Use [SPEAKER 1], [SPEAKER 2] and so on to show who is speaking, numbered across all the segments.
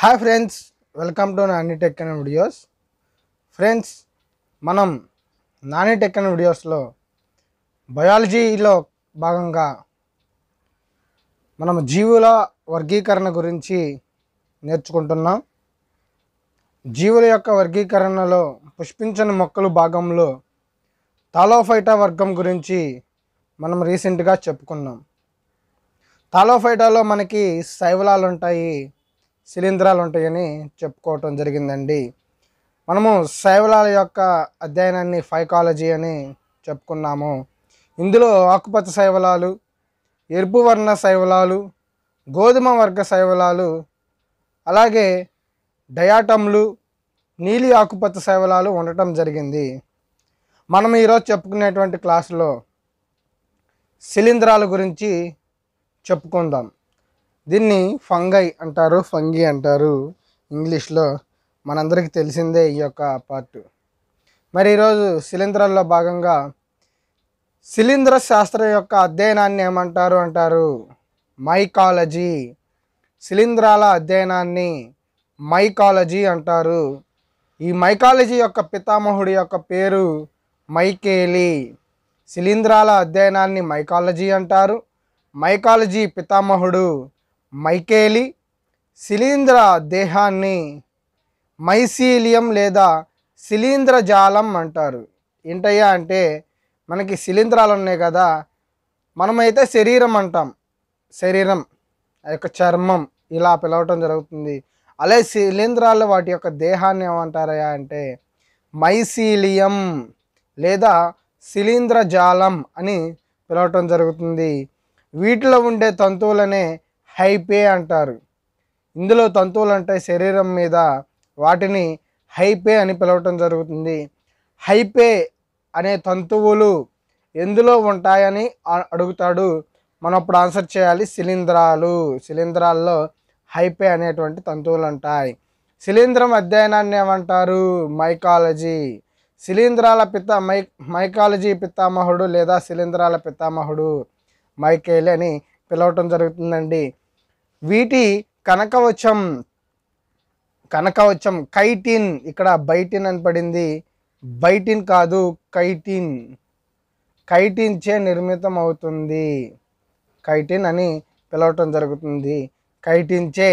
[SPEAKER 1] hi friends welcome to Nani tech అనే videos friends మనం Nani tech అనే వీడియోస్లో బయాలజీలో భాగంగా మనం జీవుల వర్గీకరణ గురించి నేర్చుకుంటున్నాం జీవుల యొక్క వర్గీకరణలో పుష్పించని మొక్కలు భాగంలో తాలోఫైటా వర్గం గురించి మనం రీసెంట్గా చెప్పుకున్నాం తాలోఫైటాలో మనకి శైవలాలు ఉంటాయి శిలీంధ్రాలు ఉంటాయని చెప్పుకోవటం జరిగిందండి మనము శైవలాల యొక్క అధ్యయనాన్ని ఫైకాలజీ అని చెప్పుకున్నాము ఇందులో ఆకుపచ్చ శైవలాలు ఎరుపు వర్ణ శైవలాలు గోధుమ వర్గ శైవలాలు అలాగే డయాటమ్లు నీలి ఆకుపచ్చ శైవలాలు ఉండటం జరిగింది మనం ఈరోజు చెప్పుకునేటువంటి క్లాసులో శిలీంధ్రాల గురించి చెప్పుకుందాం దీన్ని ఫంగై అంటారు ఫంగి అంటారు ఇంగ్లీష్లో మనందరికీ తెలిసిందే ఈ యొక్క పార్ట్ మరి ఈరోజు శిలీంధ్రాల్లో భాగంగా శిలీంధ్ర శాస్త్రం యొక్క అధ్యయనాన్ని ఏమంటారు అంటారు మైకాలజీ శిలీంధ్రాల అధ్యయనాన్ని మైకాలజీ అంటారు ఈ మైకాలజీ యొక్క పితామహుడి యొక్క పేరు మైకేలి శిలీంధ్రాల అధ్యయనాన్ని మైకాలజీ అంటారు మైకాలజీ పితామహుడు మైకేలి శిలీంధ్ర దేహాన్ని మైసీలియం లేదా శిలీంధ్ర జాలం అంటారు ఏంటయ్యా అంటే మనకి శిలీంధ్రాలు ఉన్నాయి కదా మనమైతే శరీరం అంటాం శరీరం ఆ యొక్క చర్మం ఇలా పిలవటం జరుగుతుంది అలాగే శిలీంధ్రాలు వాటి యొక్క దేహాన్ని ఏమంటారయ్యా అంటే మైసీలియం లేదా శిలీంధ్ర జాలం అని పిలవటం జరుగుతుంది వీటిలో ఉండే తంతువులనే హైపే అంటారు ఇందులో తంతువులు అంటే శరీరం మీద వాటిని హైపే అని పిలవటం జరుగుతుంది హైపే అనే తంతువులు ఎందులో ఉంటాయని అడుగుతాడు మనం అప్పుడు ఆన్సర్ చేయాలి శిలీంధ్రాలు శిలీంధ్రాల్లో హైపే అనేటువంటి తంతువులు ఉంటాయి శిలీంధ్రం అధ్యయనాన్ని ఏమంటారు మైకాలజీ శిలీంధ్రాల పిత్త మై మైకాలజీ పిత్తామహుడు లేదా శిలీంధ్రాల పిత్తామహుడు మైకేలి అని పిలవటం జరుగుతుందండి వీటి కనకవచం కనకవచం కైటిన్ ఇక్కడ బైటిన్ అని పడింది బైటిన్ కాదు కైటిన్ కైటిన్చే నిర్మితం అవుతుంది కైటిన్ అని పిలవటం జరుగుతుంది కైటిన్ చే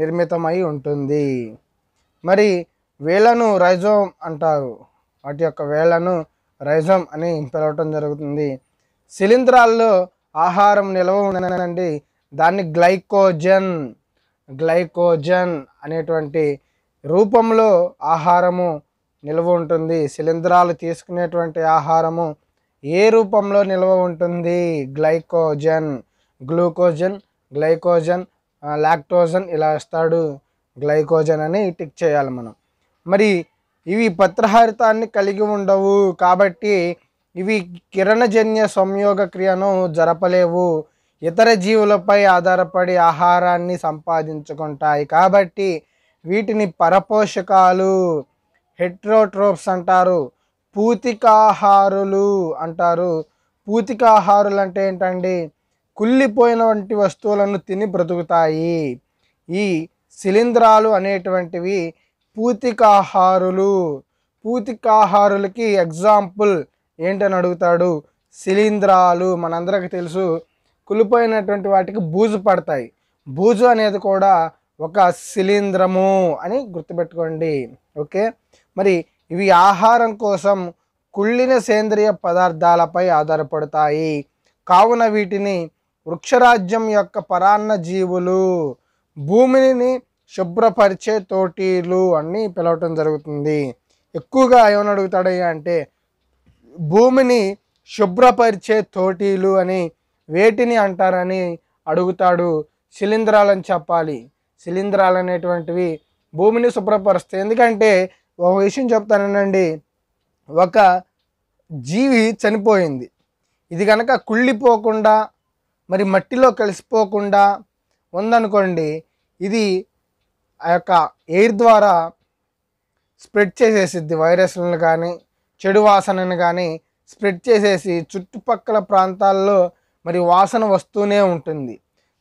[SPEAKER 1] నిర్మితమై ఉంటుంది మరి వేలను రైజోమ్ అంటారు వాటి యొక్క వేలను రైజోమ్ అని పిలవటం జరుగుతుంది శిలీంధ్రాల్లో ఆహారం నిల్వ ఉండనండి దాన్ని గ్లైకోజన్ గ్లైకోజన్ అనేటువంటి రూపంలో ఆహారము నిల్వ ఉంటుంది శిలీంధ్రాలు తీసుకునేటువంటి ఆహారము ఏ రూపంలో నిల్వ ఉంటుంది గ్లైకోజన్ గ్లూకోజన్ గ్లైకోజన్ లాక్టోజన్ ఇలా ఇస్తాడు గ్లైకోజన్ అని టిక్ చేయాలి మనం మరి ఇవి పత్రహారితాన్ని కలిగి ఉండవు కాబట్టి ఇవి కిరణజన్య సంయోగ క్రియను జరపలేవు ఇతర జీవులపై ఆధారపడి ఆహారాన్ని సంపాదించుకుంటాయి కాబట్టి వీటిని పరపోషకాలు హెట్రోట్రోప్స్ అంటారు పూతికాహారులు అంటారు పూతికాహారులు అంటే ఏంటండి కుళ్ళిపోయిన వంటి వస్తువులను తిని బ్రతుకుతాయి ఈ శిలీంధ్రాలు అనేటువంటివి పూతికాహారులు పూతికాహారులకి ఎగ్జాంపుల్ ఏంటని అడుగుతాడు శిలీంధ్రాలు మనందరికి తెలుసు కులిపోయినటువంటి వాటికి బూజు పడతాయి బూజు అనేది కూడా ఒక శిలీంద్రము అని గుర్తుపెట్టుకోండి ఓకే మరి ఇవి ఆహారం కోసం కుళ్ళిన సేంద్రియ పదార్థాలపై ఆధారపడతాయి కావున వీటిని వృక్షరాజ్యం యొక్క పరాన్న జీవులు భూమిని శుభ్రపరిచే తోటీలు అన్నీ పిలవటం జరుగుతుంది ఎక్కువగా ఏమని అడుగుతాడయ్యా అంటే భూమిని శుభ్రపరిచే తోటీలు అని వేటిని అంటారని అడుగుతాడు శిలీంధ్రాలని చెప్పాలి శిలీంధ్రాలు అనేటువంటివి భూమిని శుభ్రపరుస్తాయి ఎందుకంటే ఒక విషయం చెప్తానండి ఒక జీవి చనిపోయింది ఇది కనుక కుళ్ళిపోకుండా మరి మట్టిలో కలిసిపోకుండా ఉందనుకోండి ఇది ఆ యొక్క ఎయిర్ ద్వారా స్ప్రెడ్ చేసేసిద్ది వైరస్లను కానీ చెడు వాసనను కానీ స్ప్రెడ్ చేసేసి చుట్టుపక్కల ప్రాంతాల్లో మరి వాసన వస్తూనే ఉంటుంది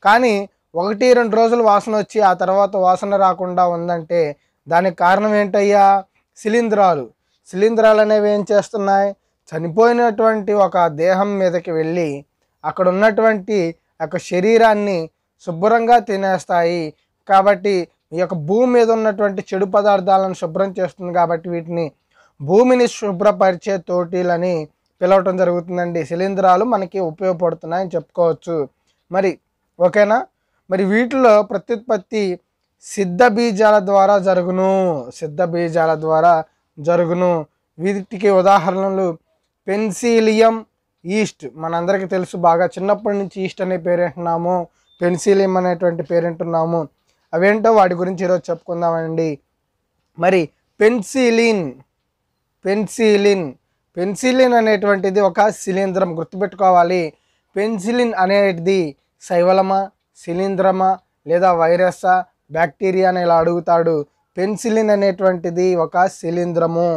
[SPEAKER 1] కానీ ఒకటి రెండు రోజులు వాసన వచ్చి ఆ తర్వాత వాసన రాకుండా ఉందంటే దానికి కారణం ఏంటయ్యా శిలీంధ్రాలు శిలీంధ్రాలు అనేవి ఏం చేస్తున్నాయి చనిపోయినటువంటి ఒక దేహం మీదకి వెళ్ళి అక్కడ ఉన్నటువంటి యొక్క శరీరాన్ని శుభ్రంగా తినేస్తాయి కాబట్టి ఈ యొక్క భూమి మీద ఉన్నటువంటి చెడు పదార్థాలను శుభ్రం చేస్తుంది కాబట్టి వీటిని భూమిని శుభ్రపరిచే తోటీలని పిలవటం జరుగుతుందండి శిలీంధ్రాలు మనకి ఉపయోగపడుతున్నాయని చెప్పుకోవచ్చు మరి ఓకేనా మరి వీటిలో ప్రత్యుత్పత్తి సిద్ధ బీజాల ద్వారా జరుగును సిద్ధ బీజాల ద్వారా జరుగును వీటికి ఉదాహరణలు పెన్సిలియం ఈస్ట్ మనందరికీ తెలుసు బాగా చిన్నప్పటి నుంచి ఈస్ట్ అనే పేరెంటున్నాము పెన్సిలియం అనేటువంటి పేరెంటున్నాము అవేంటో వాటి గురించి ఈరోజు చెప్పుకుందామండి మరి పెన్సిలిన్ పెన్సిలిన్ పెన్సిలిన్ అనేటువంటిది ఒక శిలీంద్రం గుర్తుపెట్టుకోవాలి పెన్సిలిన్ అనేది శైవలమా శిలీంధ్రమా లేదా వైరస్సా బ్యాక్టీరియా అని ఇలా అడుగుతాడు పెన్సిలిన్ అనేటువంటిది ఒక శిలీంధ్రము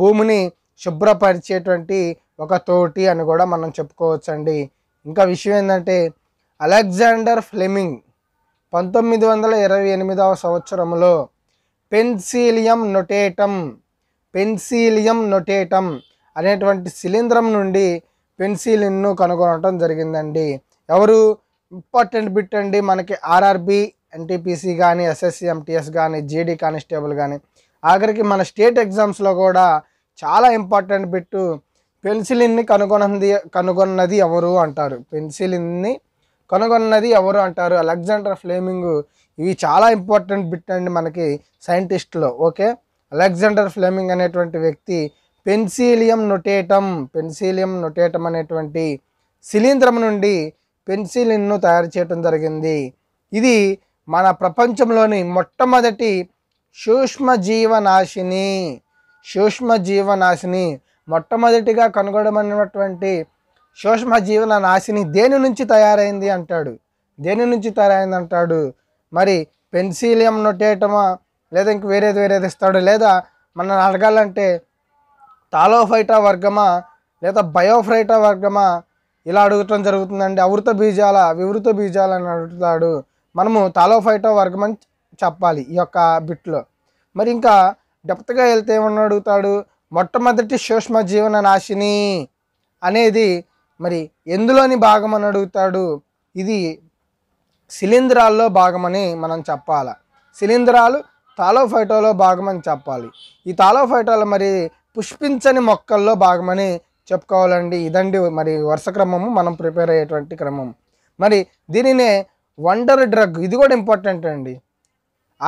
[SPEAKER 1] భూమిని శుభ్రపరిచేటువంటి ఒక తోటి అని కూడా మనం చెప్పుకోవచ్చండి ఇంకా విషయం ఏంటంటే అలెగ్జాండర్ ఫ్లెమింగ్ పంతొమ్మిది వందల ఇరవై ఎనిమిదవ సంవత్సరంలో పెన్సిలియం నొటేటం పెన్సిలియం నొటేటం అనేటువంటి శిలీంద్రం నుండి పెన్సిలిన్ను కనుగొనటం జరిగిందండి ఎవరు ఇంపార్టెంట్ బిట్ అండి మనకి ఆర్ఆర్బి ఎన్టీపీసీ కానీ ఎస్ఎస్సీ ఎంటీఎస్ కానీ జీడీ కానిస్టేబుల్ కానీ ఆఖరికి మన స్టేట్ ఎగ్జామ్స్లో కూడా చాలా ఇంపార్టెంట్ బిట్టు పెన్సిలిన్ని కనుగొనంది కనుగొన్నది ఎవరు అంటారు పెన్సిలిన్ని కనుగొన్నది ఎవరు అంటారు అలెగ్జాండర్ ఫ్లేమింగ్ ఇవి చాలా ఇంపార్టెంట్ బిట్ అండి మనకి సైంటిస్ట్లో ఓకే అలెగ్జాండర్ ఫ్లేమింగ్ అనేటువంటి వ్యక్తి పెన్సిలియం నొటేటం పెన్సిలియం నొటేటం అనేటువంటి శిలీంద్రం నుండి పెన్సిలిన్ను తయారు చేయటం జరిగింది ఇది మన ప్రపంచంలోని మొట్టమొదటి సూక్ష్మజీవనాశిని సూక్ష్మజీవనాశిని మొట్టమొదటిగా కనుగొనబడినటువంటి సూక్ష్మజీవన నాశిని దేని నుంచి తయారైంది అంటాడు దేని నుంచి తయారైంది అంటాడు మరి పెన్సిలియం నొటేటమా లేదా ఇంక వేరేది వేరేది ఇస్తాడు లేదా మనల్ని అడగాలంటే తాలోఫైటా వర్గమా లేదా బయోఫ్రైటా వర్గమా ఇలా అడుగుటం జరుగుతుందండి అవృత బీజాల వివృత బీజాలని అడుగుతాడు మనము తాలోఫైటా వర్గం అని చెప్పాలి ఈ యొక్క బిట్లో మరి ఇంకా డెప్త్గా వెళ్తే ఏమని అడుగుతాడు మొట్టమొదటి సూక్ష్మ జీవన నాశిని అనేది మరి ఎందులోని భాగం అని అడుగుతాడు ఇది శిలీంధ్రాల్లో భాగమని మనం చెప్పాలి శిలీంధ్రాలు తాలోఫైటోలో భాగమని చెప్పాలి ఈ తాలోఫైటోలో మరి పుష్పించని మొక్కల్లో భాగమని చెప్పుకోవాలండి ఇదండి మరి వరుస క్రమము మనం ప్రిపేర్ అయ్యేటువంటి క్రమం మరి దీనినే వండర్ డ్రగ్ ఇది కూడా ఇంపార్టెంట్ అండి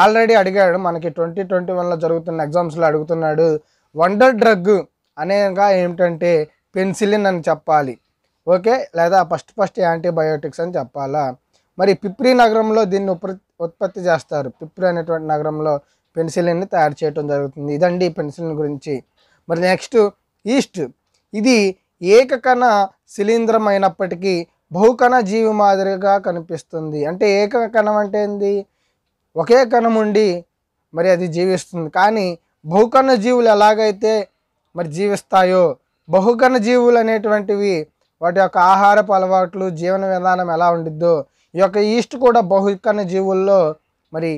[SPEAKER 1] ఆల్రెడీ అడిగాడు మనకి ట్వంటీ ట్వంటీ వన్లో జరుగుతున్న ఎగ్జామ్స్లో అడుగుతున్నాడు వండర్ డ్రగ్ అనేగా ఏమిటంటే పెన్సిలిన్ అని చెప్పాలి ఓకే లేదా ఫస్ట్ ఫస్ట్ యాంటీబయోటిక్స్ అని చెప్పాలా మరి పిప్రి నగరంలో దీన్ని ఉత్పత్తి చేస్తారు పిప్రి అనేటువంటి నగరంలో పెన్సిలిన్ని తయారు చేయడం జరుగుతుంది ఇదండి పెన్సిలిన్ గురించి మరి నెక్స్ట్ ఈస్ట్ ఇది ఏకకణ శిలీంద్రం అయినప్పటికీ బహుకణ జీవి మాదిరిగా కనిపిస్తుంది అంటే ఏకకణం అంటే ఏంది ఒకే కణం ఉండి మరి అది జీవిస్తుంది కానీ బహుకణ జీవులు ఎలాగైతే మరి జీవిస్తాయో బహుకణ జీవులు అనేటువంటివి వాటి యొక్క ఆహారపు అలవాట్లు జీవన విధానం ఎలా ఉండిద్దో ఈ యొక్క ఈస్ట్ కూడా బహుకణ జీవుల్లో మరి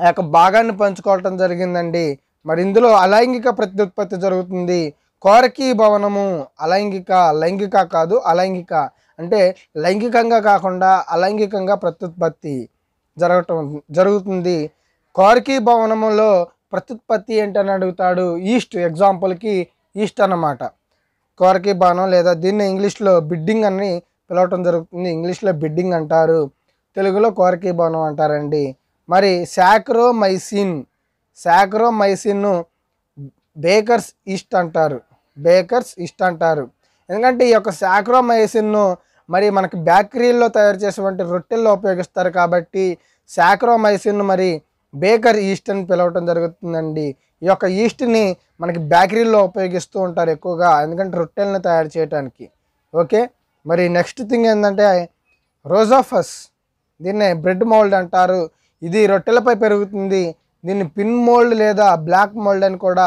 [SPEAKER 1] ఆ యొక్క భాగాన్ని పంచుకోవటం జరిగిందండి మరి ఇందులో అలైంగిక ప్రత్యుత్పత్తి జరుగుతుంది కోరకీ భవనము అలైంగిక లైంగిక కాదు అలైంగిక అంటే లైంగికంగా కాకుండా అలైంగికంగా ప్రత్యుత్పత్తి జరగటం జరుగుతుంది కోరకీ భవనములో ప్రత్యుత్పత్తి ఏంటని అడుగుతాడు ఈస్ట్ ఎగ్జాంపుల్కి ఈస్ట్ అన్నమాట కోరకీ భవనం లేదా దీన్ని ఇంగ్లీష్లో బిడ్డింగ్ అని పిలవటం జరుగుతుంది ఇంగ్లీష్లో బిడ్డింగ్ అంటారు తెలుగులో కోరకీ భవనం అంటారండి మరి శాక్రోమైసిన్ శాక్రోమైసిన్ను బేకర్స్ ఈస్ట్ అంటారు బేకర్స్ ఈస్ట్ అంటారు ఎందుకంటే ఈ యొక్క శాక్రోమైసిన్ను మరి మనకి బేకరీల్లో తయారు చేసేటువంటి రొట్టెల్లో ఉపయోగిస్తారు కాబట్టి శాక్రోమైసిన్ను మరి బేకర్ ఈస్ట్ అని పిలవటం జరుగుతుందండి ఈ యొక్క ఈస్ట్ని మనకి బేకరీల్లో ఉపయోగిస్తూ ఉంటారు ఎక్కువగా ఎందుకంటే రొట్టెలను తయారు చేయడానికి ఓకే మరి నెక్స్ట్ థింగ్ ఏంటంటే రోజోఫస్ దీన్నే బ్రెడ్ మౌల్డ్ అంటారు ఇది రొట్టెలపై పెరుగుతుంది దీన్ని పిన్ మోల్డ్ లేదా బ్లాక్ మోల్డ్ అని కూడా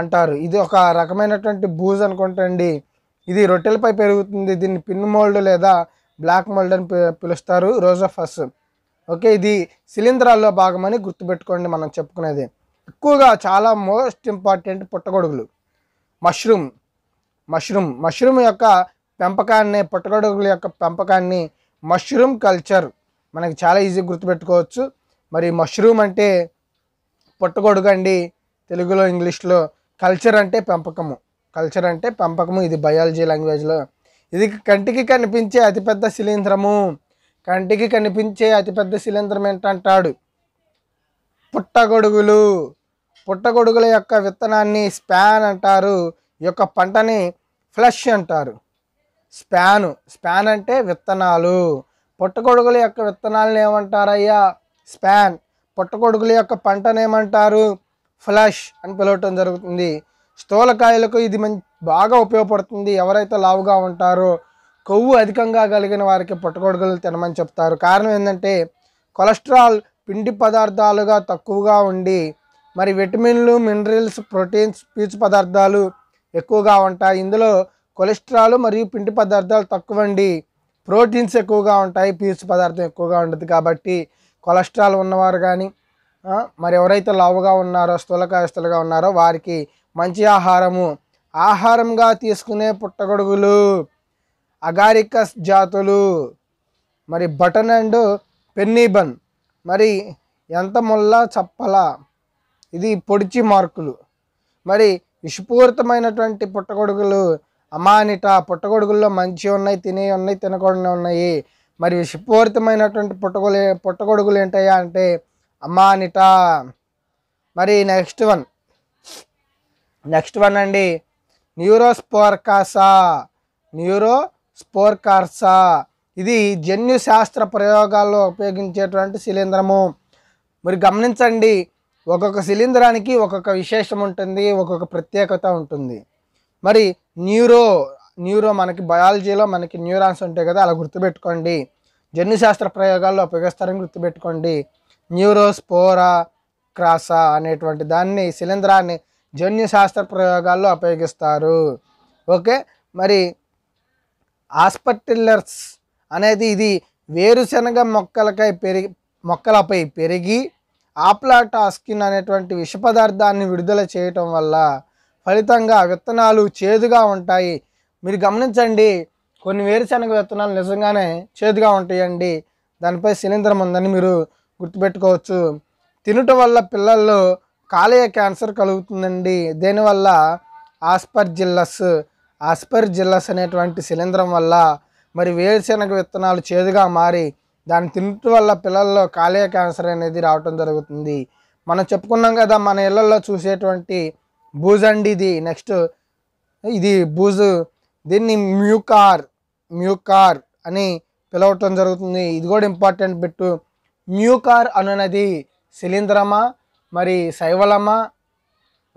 [SPEAKER 1] అంటారు ఇది ఒక రకమైనటువంటి బూజ్ అనుకుంటండి ఇది రొట్టెలపై పెరుగుతుంది దీన్ని పిన్ మోల్డ్ లేదా బ్లాక్ మోల్డ్ అని పిలుస్తారు రోజోఫస్ ఓకే ఇది శిలీంధ్రాల్లో భాగమని గుర్తుపెట్టుకోండి మనం చెప్పుకునేది ఎక్కువగా చాలా మోస్ట్ ఇంపార్టెంట్ పుట్టగొడుగులు మష్రూమ్ మష్రూమ్ మష్రూమ్ యొక్క పెంపకాన్ని పుట్టగొడుగుల యొక్క పెంపకాన్ని మష్రూమ్ కల్చర్ మనకి చాలా ఈజీ గుర్తుపెట్టుకోవచ్చు మరి మష్రూమ్ అంటే పుట్టగొడుగండి తెలుగులో ఇంగ్లీష్లో కల్చర్ అంటే పెంపకము కల్చర్ అంటే పెంపకము ఇది బయాలజీ లాంగ్వేజ్లో ఇది కంటికి కనిపించే అతిపెద్ద శిలీంధ్రము కంటికి కనిపించే అతిపెద్ద శిలీంధ్రం ఏంటంటాడు పుట్టగొడుగులు పుట్టగొడుగుల యొక్క విత్తనాన్ని స్పాన్ అంటారు ఈ యొక్క పంటని ఫ్లష్ అంటారు స్పాను స్పాన్ అంటే విత్తనాలు పుట్టగొడుగుల యొక్క విత్తనాలను ఏమంటారయ్యా స్పాన్ పుట్టకొడుకుల యొక్క పంటనేమంటారు ఫ్లాష్ అని పిలవటం జరుగుతుంది స్థూలకాయలకు ఇది మంచి బాగా ఉపయోగపడుతుంది ఎవరైతే లావుగా ఉంటారో కొవ్వు అధికంగా కలిగిన వారికి పుట్టకొడుకులు తినమని చెప్తారు కారణం ఏంటంటే కొలెస్ట్రాల్ పిండి పదార్థాలుగా తక్కువగా ఉండి మరి విటమిన్లు మినరల్స్ ప్రోటీన్స్ పీచు పదార్థాలు ఎక్కువగా ఉంటాయి ఇందులో కొలెస్ట్రాల్ మరియు పిండి పదార్థాలు తక్కువండి ప్రోటీన్స్ ఎక్కువగా ఉంటాయి పీచు పదార్థం ఎక్కువగా ఉండదు కాబట్టి కొలెస్ట్రాల్ ఉన్నవారు కానీ మరి ఎవరైతే లావుగా ఉన్నారో స్థూలకాయస్తులుగా ఉన్నారో వారికి మంచి ఆహారము ఆహారంగా తీసుకునే పుట్టగొడుగులు అగారికస్ జాతులు మరి బటన్ అండ్ పెన్నీబన్ మరి ఎంత ముల్ల చప్పల ఇది పొడిచి మార్కులు మరి విషపూరితమైనటువంటి పుట్టగొడుగులు అమానిట పుట్టగొడుగుల్లో మంచి ఉన్నాయి తినే ఉన్నాయి తినకుండా ఉన్నాయి మరియు విషపూరితమైనటువంటి పుట్టగొలు పుట్టగొడుగులు ఏంటయ్యా అంటే అమ్మానిట మరి నెక్స్ట్ వన్ నెక్స్ట్ వన్ అండి న్యూరోస్పోర్కాసా న్యూరోస్పోర్కార్సా ఇది జన్యు శాస్త్ర ప్రయోగాల్లో ఉపయోగించేటువంటి శిలీంద్రము మరి గమనించండి ఒక్కొక్క శిలీంద్రానికి ఒక్కొక్క విశేషం ఉంటుంది ఒక్కొక్క ప్రత్యేకత ఉంటుంది మరి న్యూరో న్యూరో మనకి బయాలజీలో మనకి న్యూరాన్స్ ఉంటాయి కదా అలా గుర్తుపెట్టుకోండి జన్యుశాస్త్ర ప్రయోగాల్లో ఉపయోగిస్తారని గుర్తుపెట్టుకోండి న్యూరోస్పోరా క్రాసా అనేటువంటి దాన్ని శిలీంధ్రాన్ని జన్యుశాస్త్ర ప్రయోగాల్లో ఉపయోగిస్తారు ఓకే మరి ఆస్పటిల్లర్స్ అనేది ఇది వేరుశనగ మొక్కలకై పెరిగి మొక్కలపై పెరిగి ఆప్లాటాస్కిన్ అనేటువంటి విష పదార్థాన్ని విడుదల చేయటం వల్ల ఫలితంగా విత్తనాలు చేదుగా ఉంటాయి మీరు గమనించండి కొన్ని వేరుశనగ విత్తనాలు నిజంగానే చేదుగా ఉంటాయండి దానిపై శిలీంద్రం ఉందని మీరు గుర్తుపెట్టుకోవచ్చు తినటం వల్ల పిల్లల్లో కాలేయ క్యాన్సర్ కలుగుతుందండి దీనివల్ల ఆస్పర్జిల్లస్ ఆస్పర్జిల్లస్ అనేటువంటి శిలీంద్రం వల్ల మరి వేరుశనగ విత్తనాలు చేదుగా మారి దాన్ని తినటం వల్ల పిల్లల్లో కాలేయ క్యాన్సర్ అనేది రావటం జరుగుతుంది మనం చెప్పుకున్నాం కదా మన ఇళ్లలో చూసేటువంటి బూజ్ అండి ఇది నెక్స్ట్ ఇది బూజు దీన్ని మ్యూకార్ మ్యూకార్ అని పిలవటం జరుగుతుంది ఇది కూడా ఇంపార్టెంట్ బిట్టు మ్యూకార్ అనున్నది శిలీంద్రమా మరి శైవలమా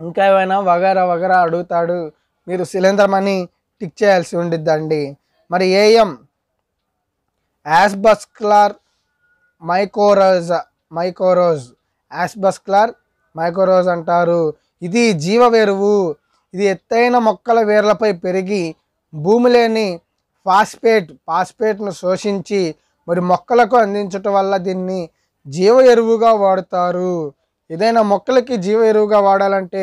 [SPEAKER 1] ఇంకా ఏమైనా వగరా వగర అడుగుతాడు మీరు శిలీంద్రమని టిక్ చేయాల్సి ఉండిద్దండి మరి ఏఎం యాస్బస్క్లార్ మైకోరోజ్ మైకోరోజ్ యాస్బస్క్లార్ మైకోరోజ్ అంటారు ఇది జీవ వేరువు ఇది ఎత్తైన మొక్కల వేర్లపై పెరిగి భూమిలేని ఫాస్ఫేట్ ఫాస్ఫేట్ను శోషించి మరి మొక్కలకు అందించటం వల్ల దీన్ని జీవ ఎరువుగా వాడుతారు ఏదైనా మొక్కలకి జీవ ఎరువుగా వాడాలంటే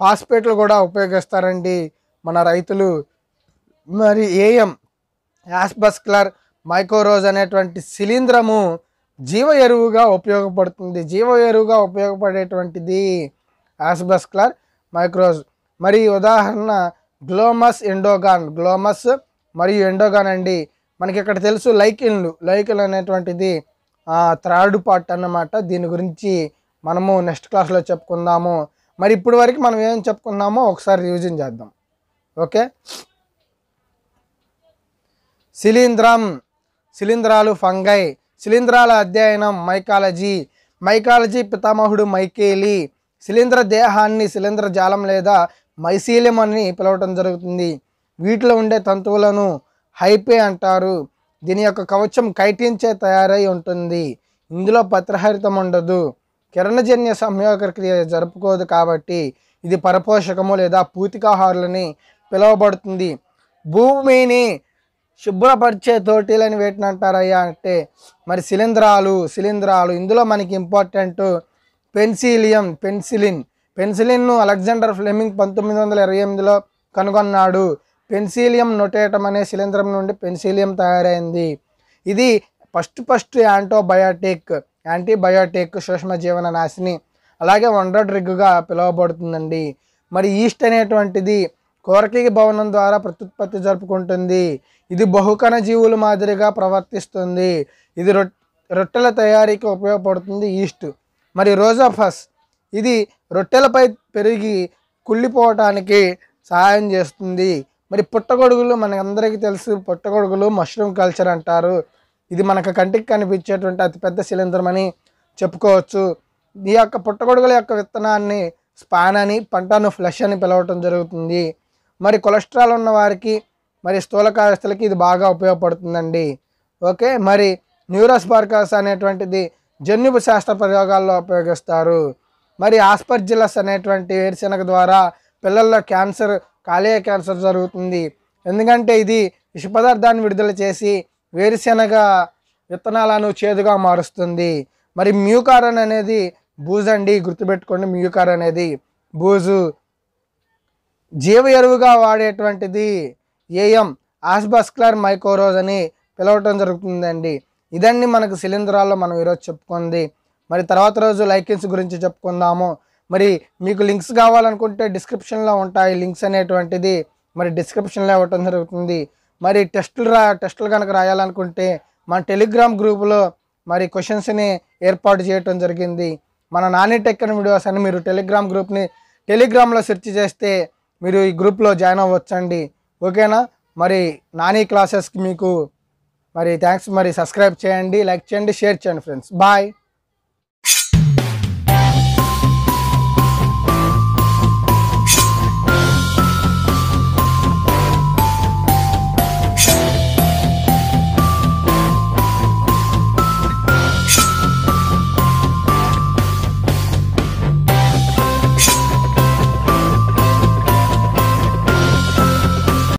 [SPEAKER 1] ఫాస్ఫేట్లు కూడా ఉపయోగిస్తారండి మన రైతులు మరి ఏఎం యాస్బస్క్లర్ మైకోరోజ్ అనేటువంటి శిలీంద్రము జీవ ఎరువుగా ఉపయోగపడుతుంది జీవ ఎరువుగా ఉపయోగపడేటువంటిది యాస్బస్క్లర్ మైక్రోజ్ మరి ఉదాహరణ గ్లోమస్ ఎండోగాన్ గ్లోమస్ మరియు ఎండోగాన్ అండి మనకి ఇక్కడ తెలుసు లైకిన్లు లైకిల్ అనేటువంటిది థర్డ్ పార్ట్ అన్నమాట దీని గురించి మనము నెక్స్ట్ క్లాస్లో చెప్పుకుందాము మరి ఇప్పుడు వరకు మనం ఏం చెప్పుకున్నామో ఒకసారి రివిజన్ చేద్దాం ఓకే శిలీంధ్రం శిలీంధ్రాలు ఫంగై శిలీంధ్రాల అధ్యయనం మైకాలజీ మైకాలజీ పితామహుడు మైకేలి శిలీంధ్ర దేహాన్ని శిలీంధ్ర జాలం లేదా మైసీలియం అని పిలవటం జరుగుతుంది వీటిలో ఉండే తంతువులను హైపే అంటారు దీని యొక్క కవచం కైటించే తయారై ఉంటుంది ఇందులో పత్రహరితం ఉండదు కిరణజన్య సంయోగక్రియ జరుపుకోదు కాబట్టి ఇది పరపోషకము లేదా పూతికాహారులని పిలువబడుతుంది భూమిని శుభ్రపరిచే తోటీలని వేటిని అంటారయ్యా అంటే మరి శిలీంధ్రాలు శిలీంధ్రాలు ఇందులో మనకి ఇంపార్టెంట్ పెన్సిలియం పెన్సిలిన్ పెన్సిలిన్ను అలెగ్జాండర్ ఫ్లెమింగ్ పంతొమ్మిది వందల ఇరవై ఎనిమిదిలో కనుగొన్నాడు పెన్సిలియం నొటేటం అనే శిలీంద్రం నుండి పెన్సిలియం తయారైంది ఇది ఫస్ట్ ఫస్ట్ యాంటోబయాటిక్ యాంటీబయాటిక్ సూక్ష్మజీవన నాశిని అలాగే వండర్ డ్రిగ్గా పిలువబడుతుందండి మరి ఈస్ట్ అనేటువంటిది కోరకీ భవనం ద్వారా ప్రత్యుత్పత్తి జరుపుకుంటుంది ఇది బహుకణ జీవుల మాదిరిగా ప్రవర్తిస్తుంది ఇది రొట్టెల తయారీకి ఉపయోగపడుతుంది ఈస్ట్ మరి రోజాఫస్ ఇది రొట్టెలపై పెరిగి కుళ్ళిపోవటానికి సహాయం చేస్తుంది మరి పుట్టగొడుగులు మనందరికీ తెలుసు పుట్టగొడుగులు మష్రూమ్ కల్చర్ అంటారు ఇది మనకు కంటికి కనిపించేటువంటి అతిపెద్ద శిలీంద్రం అని చెప్పుకోవచ్చు ఈ యొక్క పుట్టగొడుగుల యొక్క విత్తనాన్ని స్పాన్ అని పంటను ఫ్లష్ అని పిలవటం జరుగుతుంది మరి కొలెస్ట్రాల్ ఉన్న వారికి మరి స్థూలకాయస్థలకి ఇది బాగా ఉపయోగపడుతుందండి ఓకే మరి బార్కాస్ అనేటువంటిది జన్యుపు శాస్త్ర ప్రయోగాల్లో ఉపయోగిస్తారు మరి ఆస్పర్జిలస్ అనేటువంటి వేరుశెనగ ద్వారా పిల్లల్లో క్యాన్సర్ కాలేయ క్యాన్సర్ జరుగుతుంది ఎందుకంటే ఇది విష పదార్థాన్ని విడుదల చేసి వేరుశెనగ విత్తనాలను చేదుగా మారుస్తుంది మరి మ్యూకారన్ అనేది బూజు అండి గుర్తుపెట్టుకోండి మ్యూకార్ అనేది బూజు జీవ ఎరువుగా వాడేటువంటిది ఏఎం ఆస్బస్క్లర్ మైకోరోజ్ అని పిలవటం జరుగుతుందండి ఇదండి మనకు శిలీంధ్రాల్లో మనం ఈరోజు చెప్పుకుంది మరి తర్వాత రోజు లైకిన్స్ గురించి చెప్పుకుందాము మరి మీకు లింక్స్ కావాలనుకుంటే డిస్క్రిప్షన్లో ఉంటాయి లింక్స్ అనేటువంటిది మరి డిస్క్రిప్షన్లో ఇవ్వటం జరుగుతుంది మరి టెస్టులు రా టెస్టులు కనుక రాయాలనుకుంటే మన టెలిగ్రామ్ గ్రూపులో మరి క్వశ్చన్స్ని ఏర్పాటు చేయటం జరిగింది మన నాని టెక్ వీడియోస్ అని మీరు టెలిగ్రామ్ గ్రూప్ని టెలిగ్రామ్లో సెర్చ్ చేస్తే మీరు ఈ గ్రూప్లో జాయిన్ అవ్వచ్చండి ఓకేనా మరి నాని క్లాసెస్కి మీకు మరి థ్యాంక్స్ మరి సబ్స్క్రైబ్ చేయండి లైక్ చేయండి షేర్ చేయండి ఫ్రెండ్స్ బాయ్